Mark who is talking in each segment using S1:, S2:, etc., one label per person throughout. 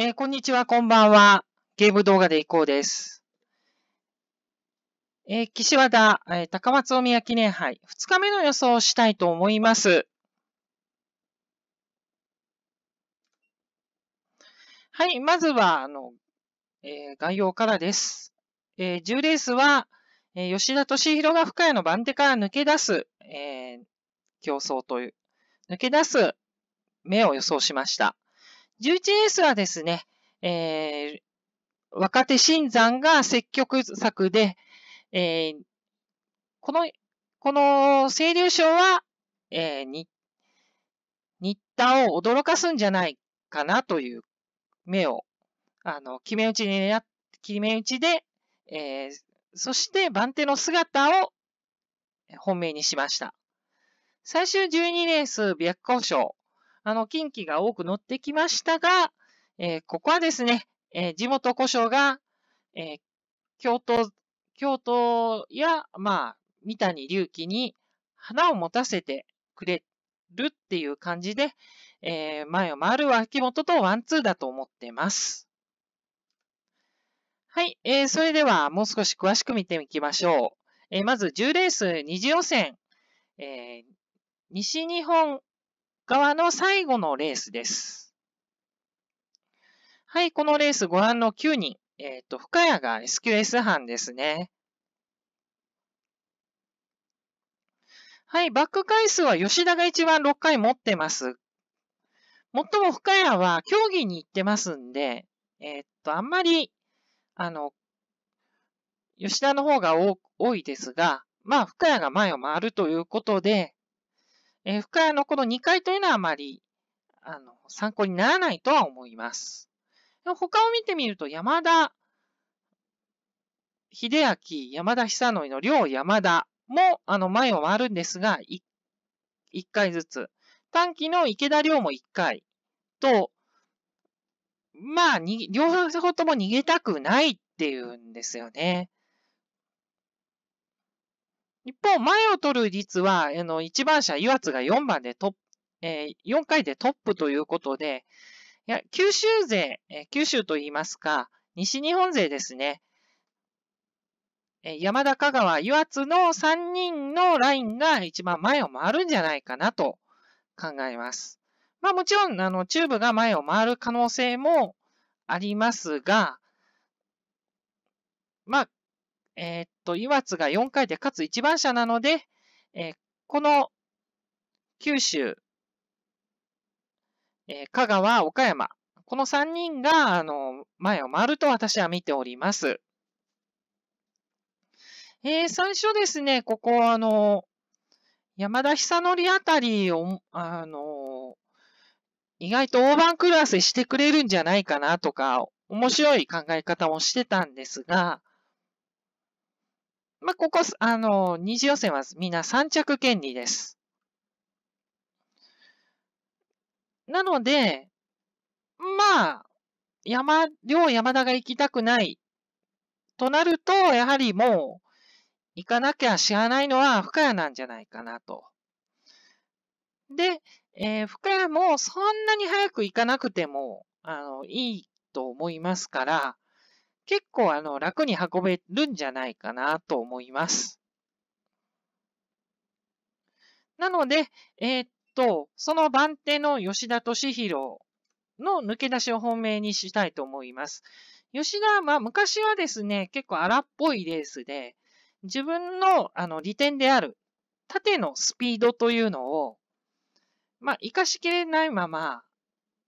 S1: えー、こんにちは、こんばんは。ゲーム動画でいこうです。えー、岸和田、えー、高松宮記念杯、2日目の予想をしたいと思います。はい、まずは、あの、え概要からです。え10レースは、え吉田敏弘が深谷の番手から抜け出す、え競争という、抜け出す目を予想しました。11S はですね、えー、若手新山が積極策で、えー、この、この清流賞は、えー、に、日田を驚かすんじゃないかなという目を、あの、決め打ちにや、決め打ちで、えー、そして番手の姿を本命にしました。最終12レース、白虎賞。あの、近畿が多く乗ってきましたが、えー、ここはですね、えー、地元故障が、えー、京都、京都や、まあ、三谷隆起に花を持たせてくれるっていう感じで、えー、前を回る脇本とワンツーだと思ってます。はい、えー、それではもう少し詳しく見ていきましょう。えー、まず10レース2次予選、えー、西日本側の最後のレースです。はい、このレースご覧の9人。えっ、ー、と、深谷が SQS 班ですね。はい、バック回数は吉田が一番6回持ってます。もっとも深谷は競技に行ってますんで、えー、っと、あんまり、あの、吉田の方が多いですが、まあ、深谷が前を回るということで、えー、深谷のこの2回というのはあまりあの参考にならないとは思います。他を見てみると、山田秀明、山田久則の両山田もあの前を回るんですが、1, 1回ずつ。短期の池田亮も1回と、まあ、両方とも逃げたくないっていうんですよね。一方、前を取る率は、あの、1番車油圧が4番でトップ、えー、4回でトップということで、いや、九州勢、えー、九州といいますか、西日本勢ですね、えー、山田、香川、油圧の3人のラインが一番前を回るんじゃないかなと考えます。まあもちろん、あの、チューブが前を回る可能性もありますが、まあ、えー、と岩津が4回で勝つ一番車なので、えー、この九州、えー、香川、岡山、この3人が、あの、前を回ると私は見ております。えー、最初ですね、ここ、あの、山田久則あたりを、あの、意外と大盤クラスしてくれるんじゃないかなとか、面白い考え方をしてたんですが、まあ、ここ、あの、二次予選はみんな三着権利です。なので、まあ、山、両山田が行きたくないとなると、やはりもう、行かなきゃ知らないのは深谷なんじゃないかなと。で、えー、深谷もそんなに早く行かなくても、あの、いいと思いますから、結構あの楽に運べるんじゃないかなと思います。なので、えー、っと、その番手の吉田敏弘の抜け出しを本命にしたいと思います。吉田は、まあ、昔はですね、結構荒っぽいレースで、自分のあの利点である縦のスピードというのを、まあ、活かしきれないまま、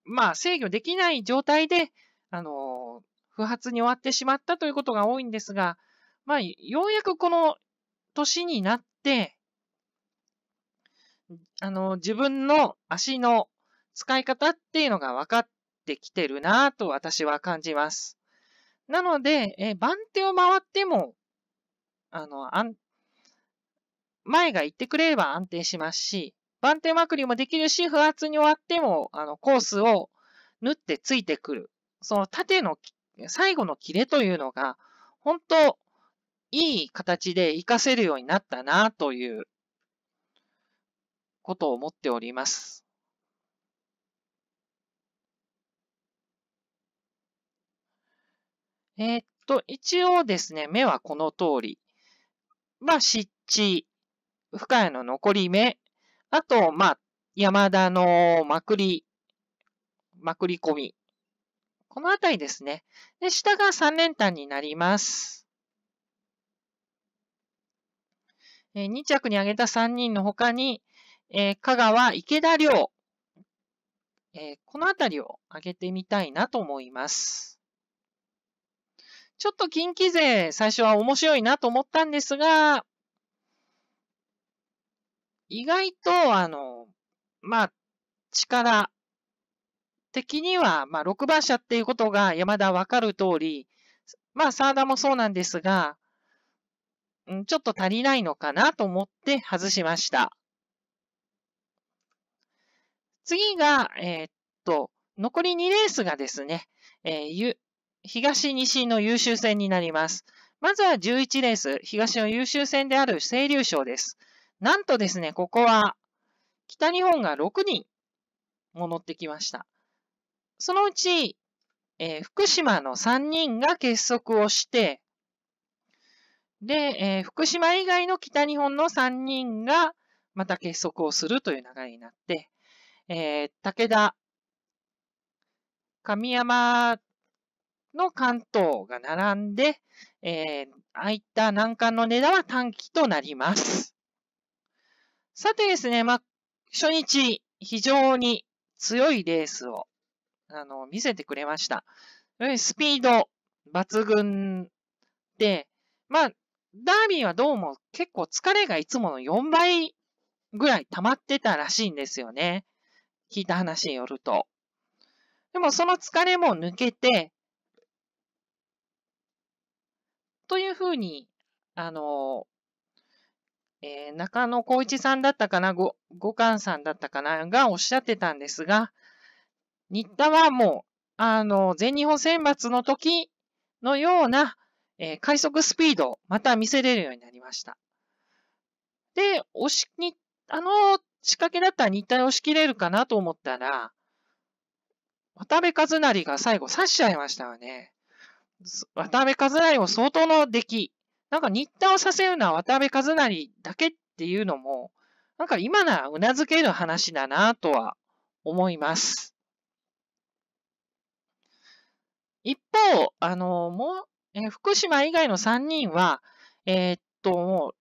S1: まあ、制御できない状態で、あの不発に終わってしまったということが多いんですが、まあ、ようやくこの年になって、あの、自分の足の使い方っていうのが分かってきてるなと私は感じます。なので、え番手を回っても、あの、あん、前が行ってくれれば安定しますし、番手まくりもできるし、不発に終わっても、あの、コースを縫ってついてくる。その縦の最後のキレというのが、本当、いい形で活かせるようになったな、ということを思っております。えー、っと、一応ですね、目はこの通り。まあ、湿地、深谷の残り目、あと、まあ、山田のまくり、まくり込みこのあたりですね。で、下が3連単になります。えー、2着に上げた3人の他に、えー、香川、池田亮、えー、このあたりを上げてみたいなと思います。ちょっと近畿勢、最初は面白いなと思ったんですが、意外と、あの、まあ、力的には、まあ、6番車っていうことが山田わかる通り、まあ、サーダもそうなんですが、んちょっと足りないのかなと思って外しました。次が、えー、っと、残り2レースがですね、えー、ゆ東西の優秀戦になります。まずは11レース、東の優秀戦である清流賞です。なんとですね、ここは北日本が6人も乗ってきました。そのうち、えー、福島の3人が結束をして、で、えー、福島以外の北日本の3人がまた結束をするという流れになって、えー、武田、神山の関東が並んで、えー、ああいった難関の値段は短期となります。さてですね、まあ、初日、非常に強いレースをあの、見せてくれました。スピード、抜群で、まあ、ダービーはどうも結構疲れがいつもの4倍ぐらい溜まってたらしいんですよね。聞いた話によると。でもその疲れも抜けて、というふうに、あの、えー、中野光一さんだったかな、ご、五冠さんだったかな、がおっしゃってたんですが、新田はもう、あの、全日本選抜の時のような、えー、快速スピードをまた見せれるようになりました。で、押し、に、あの、仕掛けだったら田に押し切れるかなと思ったら、渡部和成が最後刺しちゃいましたよね。渡部和成も相当の出来。なんか新田をさせるのは渡部和成だけっていうのも、なんか今なら頷ける話だなとは思います。一方、あの、もう、えー、福島以外の3人は、えー、っと、も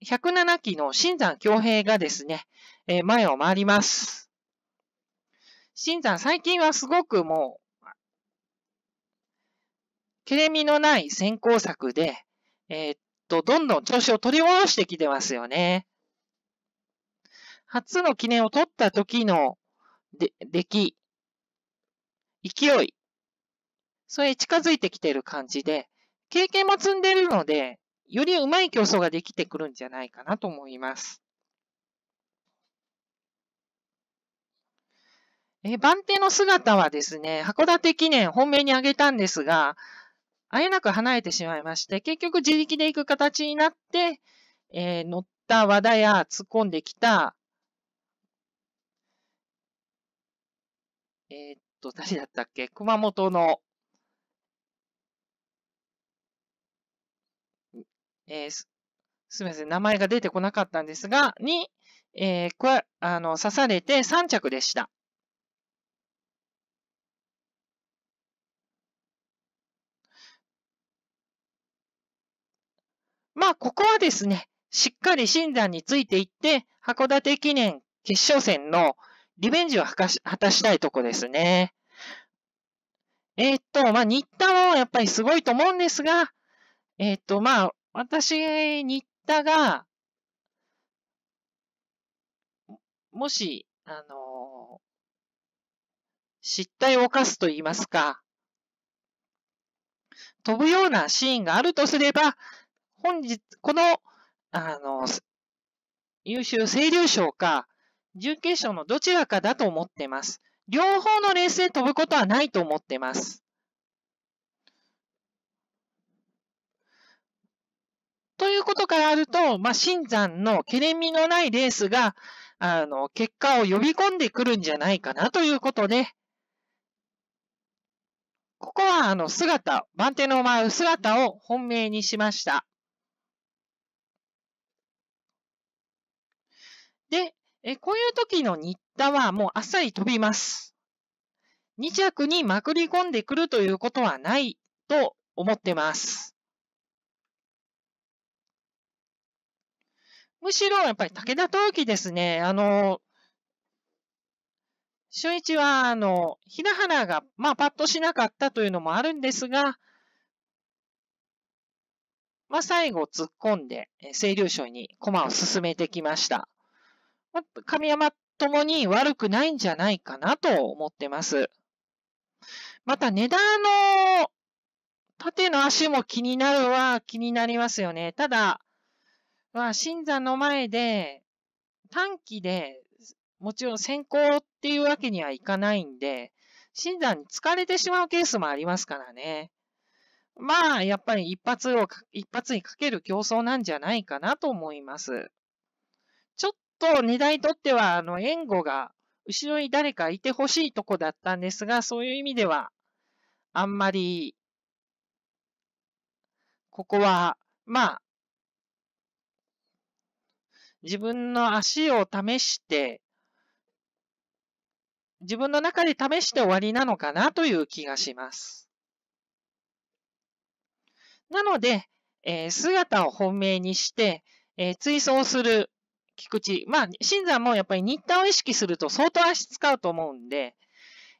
S1: う、107期の新山京平がですね、えー、前を回ります。新山、最近はすごくもう、切れ身のない先行策で、えっと、どんどん調子を取り戻してきてますよね。初の記念を取った時の、で、出来、勢い、それ近づいてきてる感じで、経験も積んでるので、よりうまい競争ができてくるんじゃないかなと思います。え番手の姿はですね、函館記念本命に挙げたんですが、あえなく離れてしまいまして、結局自力で行く形になって、えー、乗った和田や突っ込んできた、えー、っと、誰だったっけ熊本のえー、すみません、名前が出てこなかったんですが、に、えー、くあの刺されて3着でした。まあ、ここはですね、しっかり診断についていって、函館記念決勝戦のリベンジを果たしたいとこですね。えー、っと、まあ、新田もやっぱりすごいと思うんですが、えー、っと、まあ、私、新田が、もし、あの失態を犯すと言いますか、飛ぶようなシーンがあるとすれば、本日、この、あの、優秀清流賞か、準決勝のどちらかだと思ってます。両方のレースで飛ぶことはないと思ってます。ということからあると、まあ、新山のけれみのないレースが、あの、結果を呼び込んでくるんじゃないかなということで、ここは、あの、姿、番手のう姿を本命にしました。で、えこういう時の新田はもうあっさり飛びます。2着にまくり込んでくるということはないと思ってます。むしろやっぱり武田陶器ですね、あの、初日は、あの、ひなはなが、まあ、パッとしなかったというのもあるんですが、まあ、最後突っ込んで、清流賞に駒を進めてきました。神山ともに悪くないんじゃないかなと思ってます。また、値段の縦の足も気になるは気になりますよね。ただ、は、新座の前で、短期で、もちろん先行っていうわけにはいかないんで、新座に疲れてしまうケースもありますからね。まあ、やっぱり一発を、一発にかける競争なんじゃないかなと思います。ちょっと二段にとっては、あの、援護が、後ろに誰かいてほしいとこだったんですが、そういう意味では、あんまり、ここは、まあ、自分の足を試して、自分の中で試して終わりなのかなという気がします。なので、えー、姿を本命にして、えー、追走する菊池。まあ、新山もやっぱり日田を意識すると相当足使うと思うんで、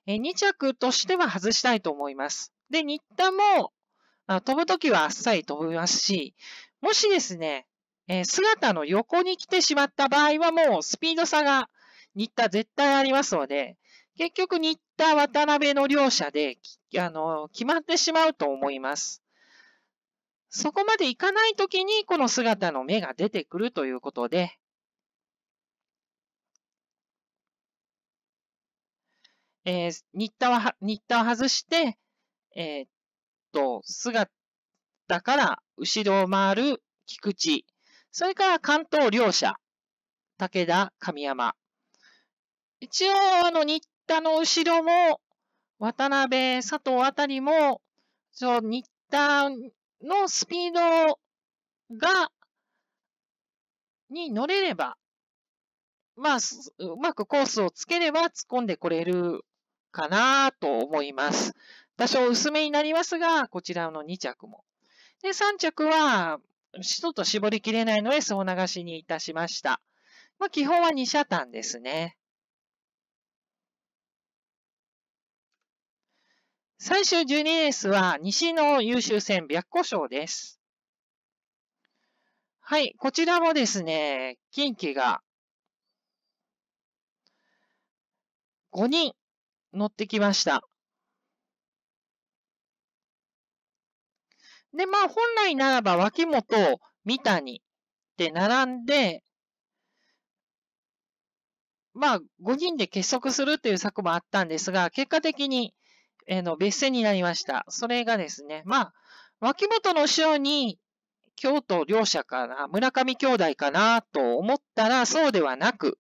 S1: えー、2着としては外したいと思います。で、日田もあ飛ぶときはあっさり飛びますし、もしですね、え姿の横に来てしまった場合はもうスピード差が新田絶対ありますので、結局新田渡辺の両者で、あの、決まってしまうと思います。そこまで行かないときにこの姿の目が出てくるということで、えー、ッ田は、ッ田を外して、えー、っと、姿から後ろを回る菊池。それから関東両社、武田、神山。一応、あの、新田の後ろも、渡辺、佐藤あたりも、そう、新田のスピードが、に乗れれば、まあ、うまくコースをつければ突っ込んでこれるかなと思います。多少薄めになりますが、こちらの2着も。で、3着は、白と絞りきれないのでそう流しにいたしました。まあ、基本は二車単ですね。最終12レースは西の優秀戦白虎賞です。はい、こちらもですね、近畿が5人乗ってきました。で、まあ本来ならば脇本、三谷って並んで、まあ5人で結束するという策もあったんですが、結果的に、えー、の別姓になりました。それがですね、まあ脇本の後ろに京都両者かな、村上兄弟かなと思ったらそうではなく、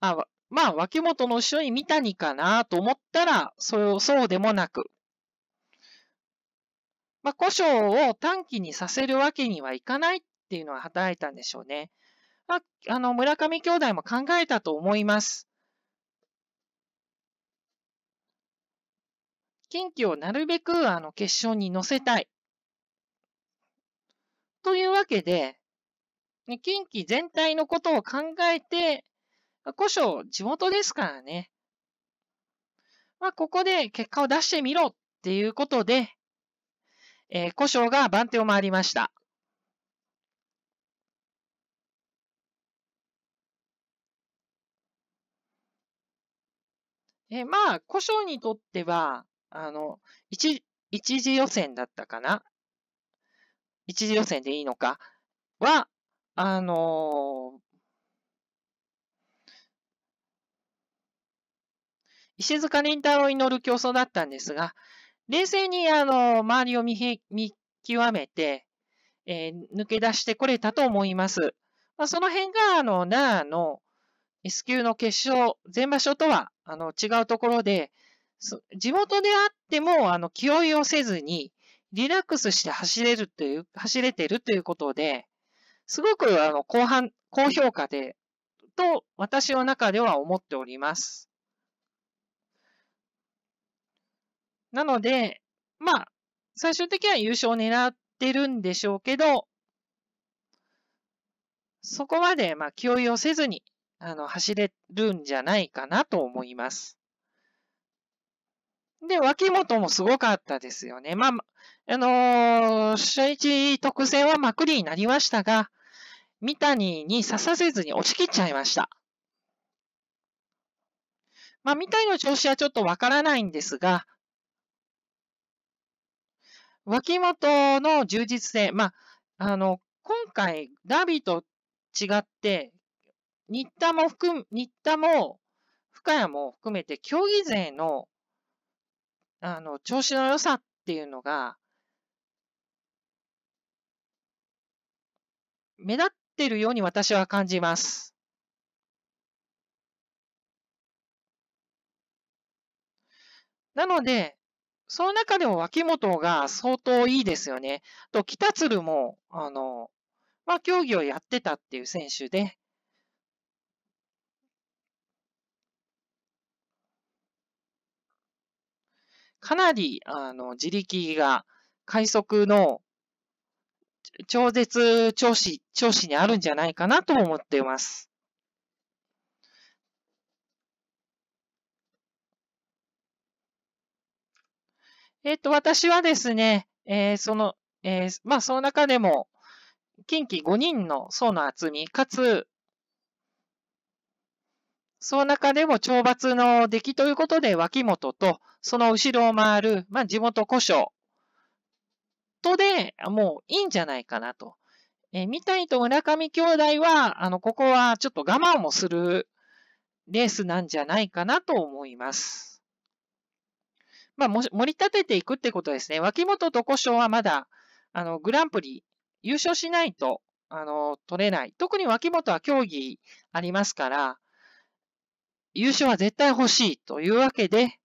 S1: あ、まあ、脇本の後ろに三谷かなと思ったら、そう、そうでもなく。まあ、故障を短期にさせるわけにはいかないっていうのは働いたんでしょうね。まあ、あの、村上兄弟も考えたと思います。近畿をなるべくあの決勝に乗せたい。というわけで、近畿全体のことを考えて、古そ地元ですからね。まあ、ここで結果を出してみろっていうことで、えー、故障が番手を回りました。えー、まあ、故障にとっては、あの、一、一次予選だったかな一次予選でいいのかは、あのー、石塚林太郎に乗る競争だったんですが、冷静にあの、周りを見見極めて、えー、抜け出してこれたと思います。まあ、その辺が、あの、奈良の S 級の決勝、全場所とは、あの、違うところで、地元であっても、あの、気負いをせずに、リラックスして走れるという、走れてるということで、すごく、あの、後半、高評価で、と、私の中では思っております。なので、まあ、最終的には優勝を狙ってるんでしょうけど、そこまで、まあ、気負いをせずに、あの、走れるんじゃないかなと思います。で、脇本もすごかったですよね。まあ、あのー、初日特選はまくりになりましたが、三谷に刺させずに押し切っちゃいました。まあ、三谷の調子はちょっとわからないんですが、脇本の充実性、まあ、あの、今回、ダービーと違って、新田も含む、新田も、深谷も含めて、競技勢の、あの、調子の良さっていうのが、目立ってるように私は感じます。なので、その中でも脇本が相当いいですよね。と、北鶴も、あの、まあ、競技をやってたっていう選手で、かなり、あの、自力が、快速の超絶調子、調子にあるんじゃないかなと思っています。えっ、ー、と、私はですね、えー、その、えー、まあ、その中でも、近畿5人の層の厚み、かつ、その中でも懲罰の出来ということで、脇本と、その後ろを回る、まあ、地元古書とで、もういいんじゃないかなと。えー、三谷と村上兄弟は、あの、ここはちょっと我慢もするレースなんじゃないかなと思います。まあ、盛り立てていくってことですね。脇本と故障はまだ、あの、グランプリ、優勝しないと、あの、取れない。特に脇本は競技ありますから、優勝は絶対欲しいというわけで、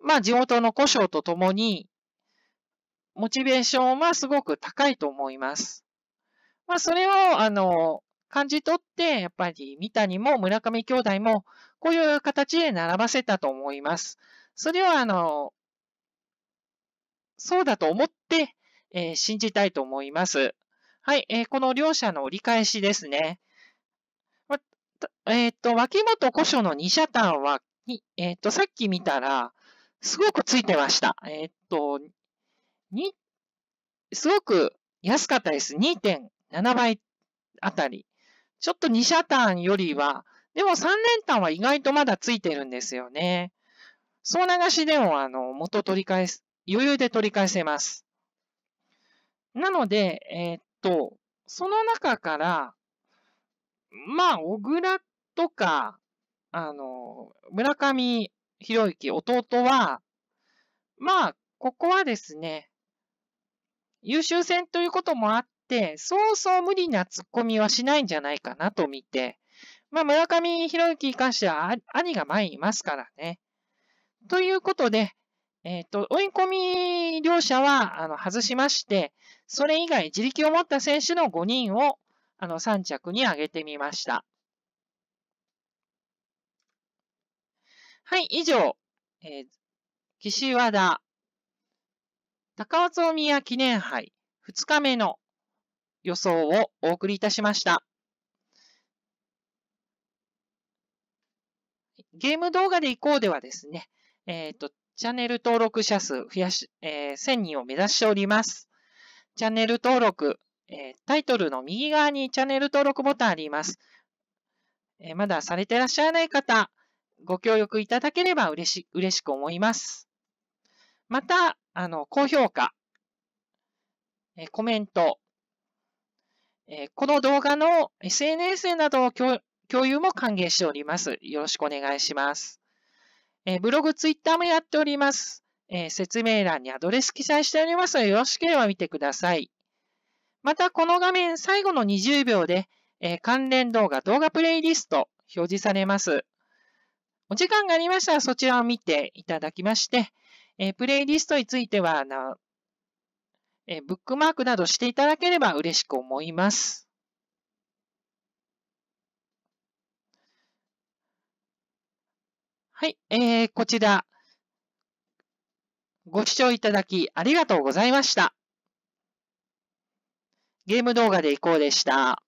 S1: まあ、地元の故障とともに、モチベーションはすごく高いと思います。まあ、それを、あの、感じ取って、やっぱり三谷も村上兄弟も、こういう形で並ばせたと思います。それをあの、そうだと思って、えー、信じたいと思います。はい、えー、この両者の折り返しですね。えっ、ー、と、脇本古書の二社単は、えっ、と、さっき見たら、すごくついてました。えっ、と、に、すごく安かったです。2.7倍あたり。ちょっと二社単よりは、でも三連単は意外とまだついてるんですよね。そう流しでも、あの、元取り返す、余裕で取り返せます。なので、えー、っと、その中から、まあ、小倉とか、あの、村上博之弟は、まあ、ここはですね、優秀戦ということもあって、そうそう無理な突っ込みはしないんじゃないかなと見て、まあ、村上博之に関しては兄が前にいますからね。ということで、えっ、ー、と、追い込み両者は、あの、外しまして、それ以外、自力を持った選手の5人を、あの、3着に上げてみました。はい、以上、えー、岸和田、高松宮記念杯2日目の予想をお送りいたしました。ゲーム動画でいこうではですね、えっ、ー、と、チャンネル登録者数増やし、えー、1000人を目指しております。チャンネル登録、えー、タイトルの右側にチャンネル登録ボタンあります。えー、まだされてらっしゃらない方、ご協力いただければ嬉し嬉しく思います。また、あの、高評価、えー、コメント、えー、この動画の SNS などを共有も歓迎しております。よろしくお願いします。えー、ブログ、ツイッターもやっております。えー、説明欄にアドレス記載しておりますので、よろしければ見てください。また、この画面最後の20秒で、えー、関連動画、動画プレイリスト表示されます。お時間がありましたらそちらを見ていただきまして、えプレイリストについてはあの、えブックマークなどしていただければ嬉しく思います。はい、えー、こちら、ご視聴いただきありがとうございました。ゲーム動画でいこうでした。